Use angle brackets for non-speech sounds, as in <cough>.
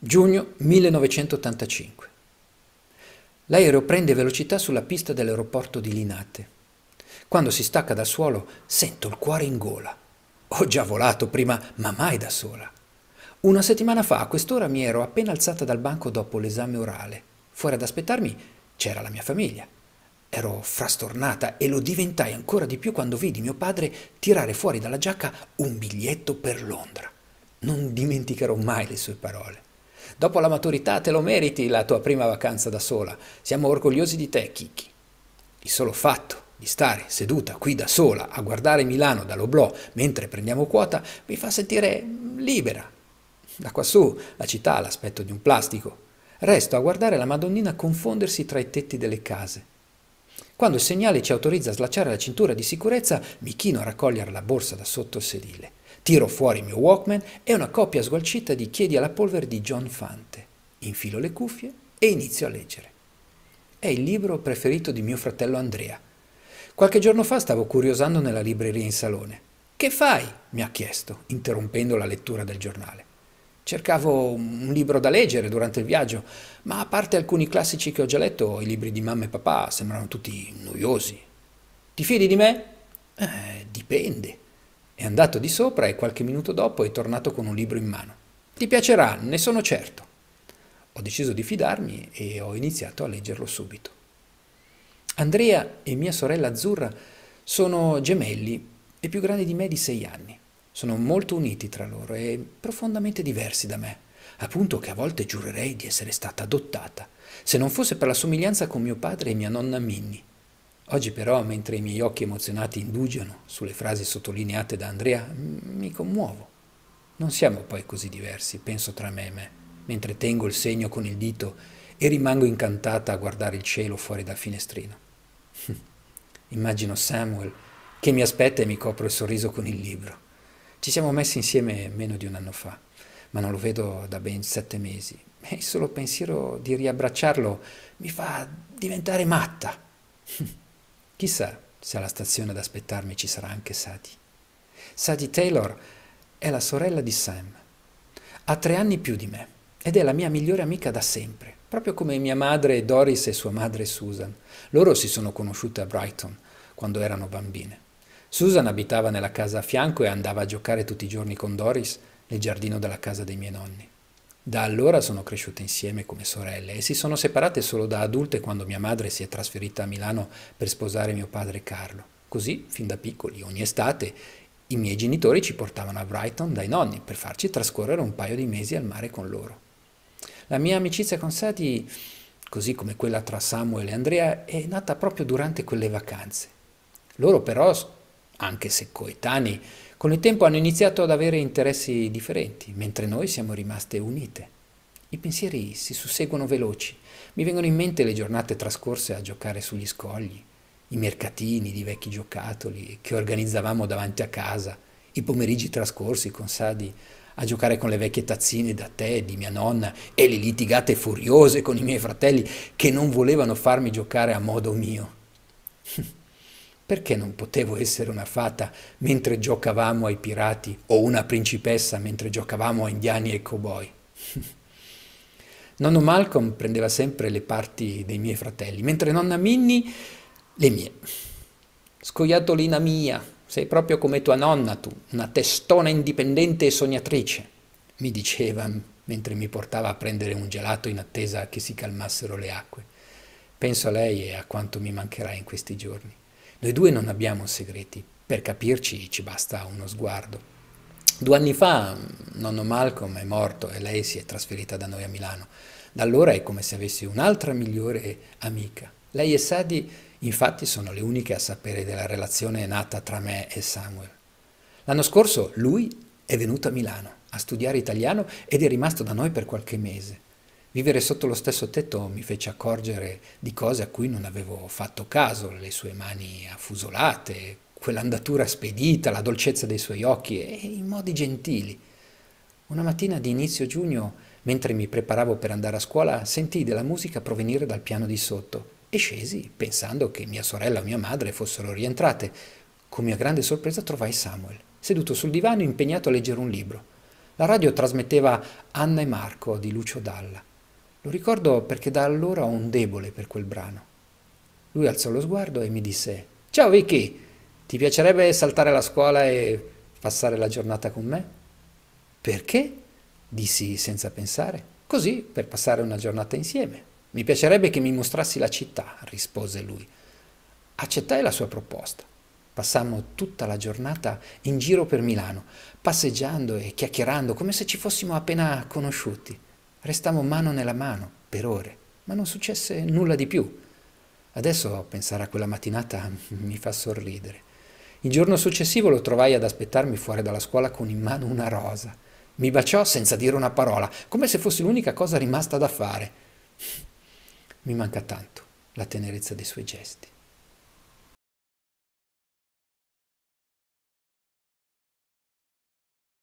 Giugno 1985. L'aereo prende velocità sulla pista dell'aeroporto di Linate. Quando si stacca dal suolo sento il cuore in gola. Ho già volato prima, ma mai da sola. Una settimana fa, a quest'ora, mi ero appena alzata dal banco dopo l'esame orale. Fuori ad aspettarmi c'era la mia famiglia. Ero frastornata e lo diventai ancora di più quando vidi mio padre tirare fuori dalla giacca un biglietto per Londra. Non dimenticherò mai le sue parole. Dopo la maturità te lo meriti la tua prima vacanza da sola. Siamo orgogliosi di te, Chicchi. Il solo fatto di stare seduta qui da sola a guardare Milano dall'oblò mentre prendiamo quota mi fa sentire mm, libera. Da quassù la città ha l'aspetto di un plastico. Resto a guardare la Madonnina confondersi tra i tetti delle case. Quando il segnale ci autorizza a slacciare la cintura di sicurezza, mi chino a raccogliere la borsa da sotto il sedile. Tiro fuori il mio Walkman e una copia sgualcita di Chiedi alla polvere di John Fante. Infilo le cuffie e inizio a leggere. È il libro preferito di mio fratello Andrea. Qualche giorno fa stavo curiosando nella libreria in salone. Che fai? mi ha chiesto, interrompendo la lettura del giornale. Cercavo un libro da leggere durante il viaggio, ma a parte alcuni classici che ho già letto, i libri di mamma e papà sembrano tutti noiosi. Ti fidi di me? Eh, dipende. È andato di sopra e qualche minuto dopo è tornato con un libro in mano. Ti piacerà, ne sono certo. Ho deciso di fidarmi e ho iniziato a leggerlo subito. Andrea e mia sorella Azzurra sono gemelli e più grandi di me di sei anni. Sono molto uniti tra loro e profondamente diversi da me, a punto che a volte giurerei di essere stata adottata, se non fosse per la somiglianza con mio padre e mia nonna Minnie. Oggi però, mentre i miei occhi emozionati indugiano sulle frasi sottolineate da Andrea, mi commuovo. Non siamo poi così diversi, penso tra me e me, mentre tengo il segno con il dito e rimango incantata a guardare il cielo fuori dal finestrino. <laughs> Immagino Samuel che mi aspetta e mi copro il sorriso con il libro. Ci siamo messi insieme meno di un anno fa, ma non lo vedo da ben sette mesi. E il solo pensiero di riabbracciarlo mi fa diventare matta. <laughs> Chissà se alla stazione ad aspettarmi ci sarà anche Sadie. Sadie Taylor è la sorella di Sam. Ha tre anni più di me ed è la mia migliore amica da sempre, proprio come mia madre Doris e sua madre Susan. Loro si sono conosciute a Brighton quando erano bambine. Susan abitava nella casa a fianco e andava a giocare tutti i giorni con Doris nel giardino della casa dei miei nonni. Da allora sono cresciute insieme come sorelle e si sono separate solo da adulte quando mia madre si è trasferita a Milano per sposare mio padre Carlo. Così, fin da piccoli, ogni estate, i miei genitori ci portavano a Brighton dai nonni per farci trascorrere un paio di mesi al mare con loro. La mia amicizia con Sati, così come quella tra Samuel e Andrea, è nata proprio durante quelle vacanze. Loro però anche se coetanei, con il tempo hanno iniziato ad avere interessi differenti, mentre noi siamo rimaste unite. I pensieri si susseguono veloci. Mi vengono in mente le giornate trascorse a giocare sugli scogli, i mercatini di vecchi giocattoli che organizzavamo davanti a casa, i pomeriggi trascorsi con Sadi a giocare con le vecchie tazzine da te di mia nonna e le litigate furiose con i miei fratelli che non volevano farmi giocare a modo mio. <laughs> Perché non potevo essere una fata mentre giocavamo ai pirati o una principessa mentre giocavamo a indiani e cowboy? <laughs> Nonno Malcolm prendeva sempre le parti dei miei fratelli, mentre nonna Minnie le mie. Scoiatolina mia, sei proprio come tua nonna tu, una testona indipendente e sognatrice, mi diceva mentre mi portava a prendere un gelato in attesa che si calmassero le acque. Penso a lei e a quanto mi mancherà in questi giorni. Noi due non abbiamo segreti, per capirci ci basta uno sguardo. Due anni fa mm, nonno Malcolm è morto e lei si è trasferita da noi a Milano. Da allora è come se avessi un'altra migliore amica. Lei e Sadie infatti sono le uniche a sapere della relazione nata tra me e Samuel. L'anno scorso lui è venuto a Milano a studiare italiano ed è rimasto da noi per qualche mese. Vivere sotto lo stesso tetto mi fece accorgere di cose a cui non avevo fatto caso, le sue mani affusolate, quell'andatura spedita, la dolcezza dei suoi occhi e i modi gentili. Una mattina di inizio giugno, mentre mi preparavo per andare a scuola, sentii della musica provenire dal piano di sotto e scesi pensando che mia sorella o mia madre fossero rientrate. Con mia grande sorpresa trovai Samuel, seduto sul divano impegnato a leggere un libro. La radio trasmetteva Anna e Marco di Lucio Dalla. Lo ricordo perché da allora ho un debole per quel brano. Lui alzò lo sguardo e mi disse Ciao Vicky, ti piacerebbe saltare la scuola e passare la giornata con me? Perché? dissi senza pensare. Così, per passare una giornata insieme. Mi piacerebbe che mi mostrassi la città, rispose lui. Accettai la sua proposta. Passammo tutta la giornata in giro per Milano, passeggiando e chiacchierando come se ci fossimo appena conosciuti. Restammo mano nella mano per ore, ma non successe nulla di più. Adesso pensare a quella mattinata mi fa sorridere. Il giorno successivo lo trovai ad aspettarmi fuori dalla scuola con in mano una rosa. Mi baciò senza dire una parola, come se fosse l'unica cosa rimasta da fare. Mi manca tanto la tenerezza dei suoi gesti.